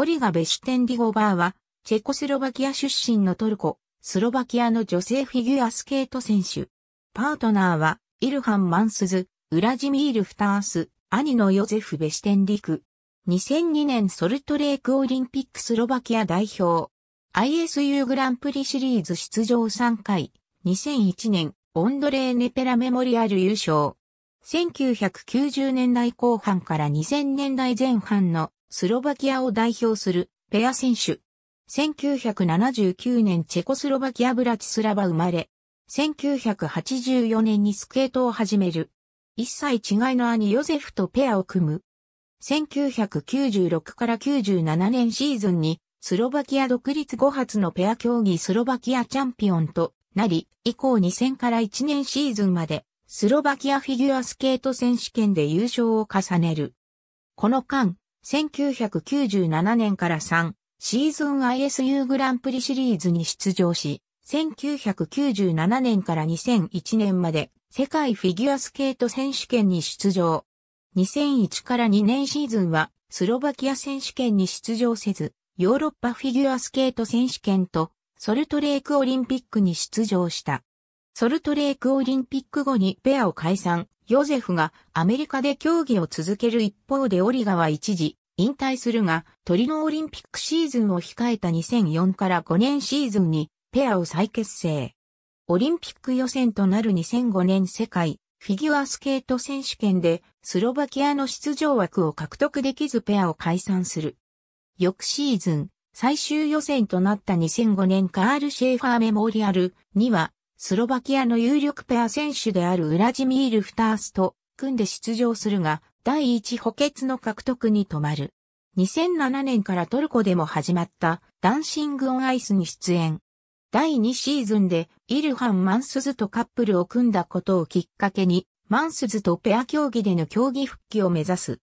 オリガ・ベシテンディゴバーは、チェコスロバキア出身のトルコ、スロバキアの女性フィギュアスケート選手。パートナーは、イルハン・マンスズ、ウラジミール・フタース、兄のヨゼフ・ベシテンディク。2002年ソルトレークオリンピックスロバキア代表。ISU グランプリシリーズ出場3回。2001年、オンドレー・ネペラメモリアル優勝。1990年代後半から2000年代前半のスロバキアを代表するペア選手。1979年チェコスロバキアブラチスラバ生まれ、1984年にスケートを始める。一切違いの兄ヨゼフとペアを組む。1996から97年シーズンにスロバキア独立後発のペア競技スロバキアチャンピオンとなり、以降2000から1年シーズンまでスロバキアフィギュアスケート選手権で優勝を重ねる。この間、1997年から3シーズン ISU グランプリシリーズに出場し、1997年から2001年まで世界フィギュアスケート選手権に出場。2001から2年シーズンはスロバキア選手権に出場せず、ヨーロッパフィギュアスケート選手権とソルトレークオリンピックに出場した。ソルトレークオリンピック後にペアを解散、ヨゼフがアメリカで競技を続ける一方でオリガは一時引退するが、トリノオリンピックシーズンを控えた2004から5年シーズンにペアを再結成。オリンピック予選となる2005年世界フィギュアスケート選手権でスロバキアの出場枠を獲得できずペアを解散する。翌シーズン、最終予選となった2005年カール・シェーファーメモリアルにはスロバキアの有力ペア選手であるウラジミール・フタースと組んで出場するが、第一補欠の獲得に止まる。2007年からトルコでも始まったダンシング・オン・アイスに出演。第2シーズンでイルハン・マンスズとカップルを組んだことをきっかけに、マンスズとペア競技での競技復帰を目指す。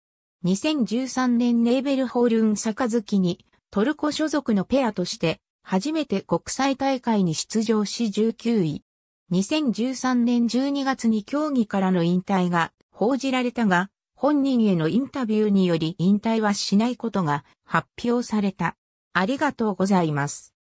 2013年ネーベルホールン・サカズキにトルコ所属のペアとして初めて国際大会に出場し19位。2013年12月に競技からの引退が報じられたが、本人へのインタビューにより引退はしないことが発表された。ありがとうございます。